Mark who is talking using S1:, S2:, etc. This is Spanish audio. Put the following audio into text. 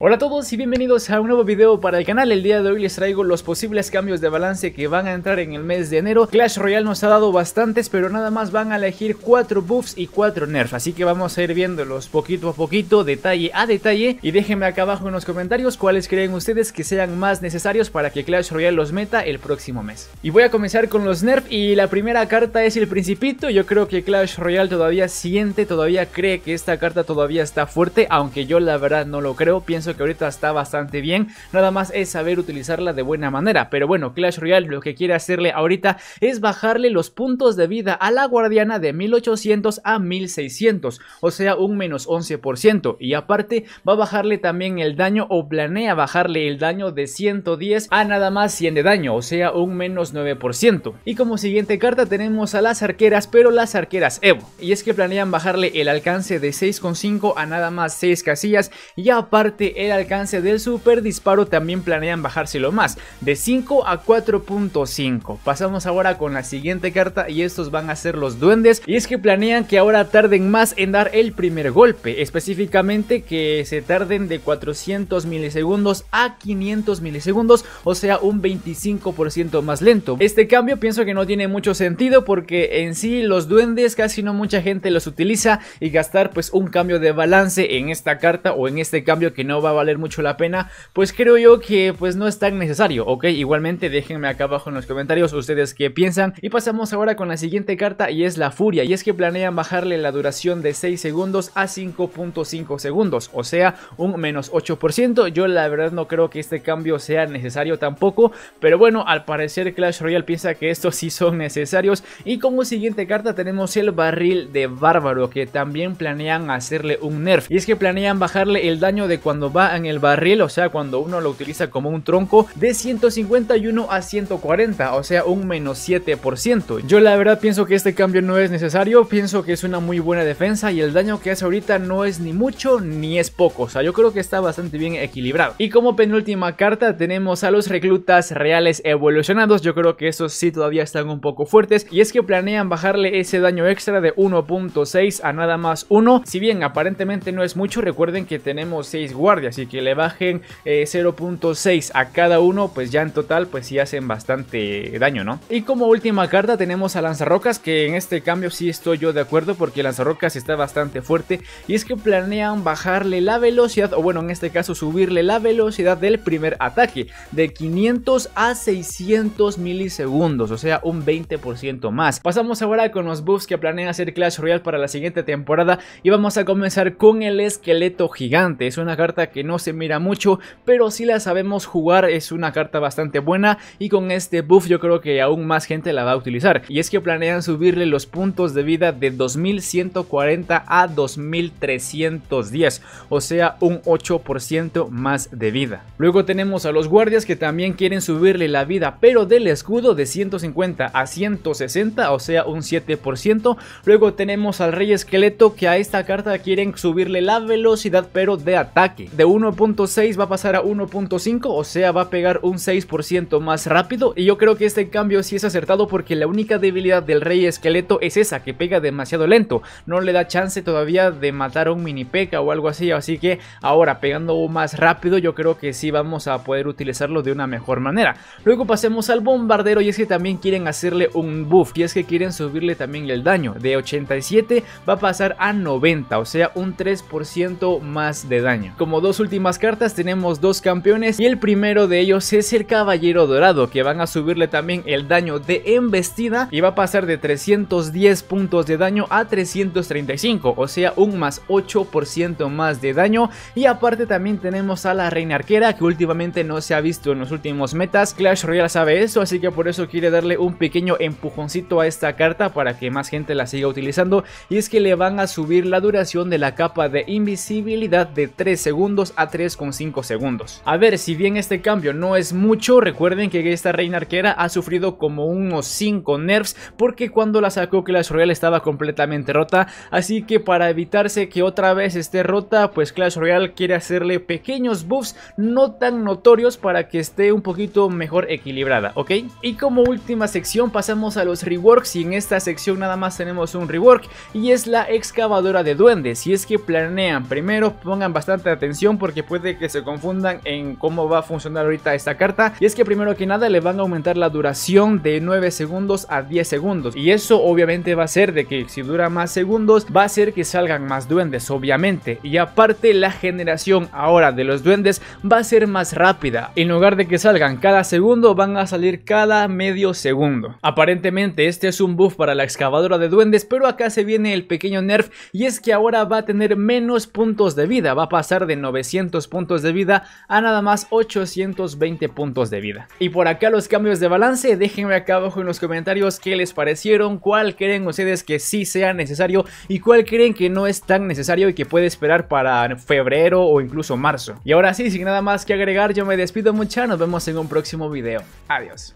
S1: Hola a todos y bienvenidos a un nuevo video para el canal, el día de hoy les traigo los posibles cambios de balance que van a entrar en el mes de enero Clash Royale nos ha dado bastantes pero nada más van a elegir 4 buffs y 4 nerfs así que vamos a ir viéndolos poquito a poquito, detalle a detalle y déjenme acá abajo en los comentarios cuáles creen ustedes que sean más necesarios para que Clash Royale los meta el próximo mes Y voy a comenzar con los nerfs y la primera carta es el Principito, yo creo que Clash Royale todavía siente, todavía cree que esta carta todavía está fuerte aunque yo la verdad no lo creo, pienso que ahorita está bastante bien, nada más es saber utilizarla de buena manera, pero bueno, Clash Royale lo que quiere hacerle ahorita es bajarle los puntos de vida a la guardiana de 1800 a 1600, o sea un menos 11% y aparte va a bajarle también el daño o planea bajarle el daño de 110 a nada más 100 de daño, o sea un menos 9%. Y como siguiente carta tenemos a las arqueras, pero las arqueras Evo, y es que planean bajarle el alcance de 6,5 a nada más 6 casillas y aparte el alcance del super disparo también planean bajárselo más, de 5 a 4.5. Pasamos ahora con la siguiente carta y estos van a ser los duendes y es que planean que ahora tarden más en dar el primer golpe, específicamente que se tarden de 400 milisegundos a 500 milisegundos, o sea un 25% más lento. Este cambio pienso que no tiene mucho sentido porque en sí los duendes casi no mucha gente los utiliza y gastar pues un cambio de balance en esta carta o en este cambio que no va a valer mucho la pena, pues creo yo que pues no es tan necesario, ¿ok? Igualmente déjenme acá abajo en los comentarios ustedes qué piensan. Y pasamos ahora con la siguiente carta y es la furia, y es que planean bajarle la duración de 6 segundos a 5.5 segundos, o sea, un menos 8%. Yo la verdad no creo que este cambio sea necesario tampoco, pero bueno, al parecer Clash Royale piensa que estos sí son necesarios. Y como siguiente carta tenemos el barril de bárbaro, que también planean hacerle un nerf. Y es que planean bajarle el daño de cuando va en el barril, o sea, cuando uno lo utiliza como un tronco, de 151 a 140, o sea, un menos 7%. Yo la verdad pienso que este cambio no es necesario, pienso que es una muy buena defensa y el daño que hace ahorita no es ni mucho ni es poco, o sea, yo creo que está bastante bien equilibrado. Y como penúltima carta tenemos a los reclutas reales evolucionados, yo creo que esos sí todavía están un poco fuertes y es que planean bajarle ese daño extra de 1.6 a nada más 1, si bien aparentemente no es mucho, recuerden que tenemos 6 guardias así que le bajen 0.6 eh, a cada uno, pues ya en total pues sí hacen bastante daño, ¿no? Y como última carta tenemos a Lanzarrocas, que en este cambio sí estoy yo de acuerdo porque Lanzarrocas está bastante fuerte y es que planean bajarle la velocidad, o bueno, en este caso subirle la velocidad del primer ataque de 500 a 600 milisegundos, o sea, un 20% más. Pasamos ahora con los buffs que planean hacer Clash Royale para la siguiente temporada y vamos a comenzar con el esqueleto gigante. Es una carta que que no se mira mucho, pero si la sabemos jugar es una carta bastante buena y con este buff yo creo que aún más gente la va a utilizar. Y es que planean subirle los puntos de vida de 2140 a 2310, o sea un 8% más de vida. Luego tenemos a los guardias que también quieren subirle la vida, pero del escudo de 150 a 160, o sea un 7%. Luego tenemos al rey esqueleto que a esta carta quieren subirle la velocidad pero de ataque. 1.6 va a pasar a 1.5, o sea, va a pegar un 6% más rápido. Y yo creo que este cambio sí es acertado porque la única debilidad del rey esqueleto es esa, que pega demasiado lento. No le da chance todavía de matar a un mini peca o algo así, así que ahora pegando más rápido yo creo que sí vamos a poder utilizarlo de una mejor manera. Luego pasemos al bombardero y es que también quieren hacerle un buff y es que quieren subirle también el daño. De 87 va a pasar a 90, o sea, un 3% más de daño. Como dos últimas cartas tenemos dos campeones y el primero de ellos es el Caballero Dorado que van a subirle también el daño de embestida y va a pasar de 310 puntos de daño a 335, o sea un más 8% más de daño y aparte también tenemos a la Reina Arquera que últimamente no se ha visto en los últimos metas, Clash Royale sabe eso así que por eso quiere darle un pequeño empujoncito a esta carta para que más gente la siga utilizando y es que le van a subir la duración de la capa de invisibilidad de 3 segundos a 3,5 segundos. A ver, si bien este cambio no es mucho, recuerden que esta reina arquera ha sufrido como unos 5 nerfs porque cuando la sacó Clash Royale estaba completamente rota, así que para evitarse que otra vez esté rota, pues Clash Royale quiere hacerle pequeños buffs no tan notorios para que esté un poquito mejor equilibrada, ¿ok? Y como última sección pasamos a los reworks y en esta sección nada más tenemos un rework y es la excavadora de duendes si es que planean primero, pongan bastante atención porque puede que se confundan en cómo va a funcionar ahorita esta carta. Y es que primero que nada le van a aumentar la duración de 9 segundos a 10 segundos. Y eso obviamente va a ser de que si dura más segundos va a ser que salgan más duendes, obviamente. Y aparte la generación ahora de los duendes va a ser más rápida. En lugar de que salgan cada segundo van a salir cada medio segundo. Aparentemente este es un buff para la excavadora de duendes, pero acá se viene el pequeño nerf y es que ahora va a tener menos puntos de vida, va a pasar de 90 900 puntos de vida a nada más 820 puntos de vida. Y por acá los cambios de balance, déjenme acá abajo en los comentarios qué les parecieron, cuál creen ustedes que sí sea necesario y cuál creen que no es tan necesario y que puede esperar para febrero o incluso marzo. Y ahora sí, sin nada más que agregar, yo me despido mucha, nos vemos en un próximo video. Adiós.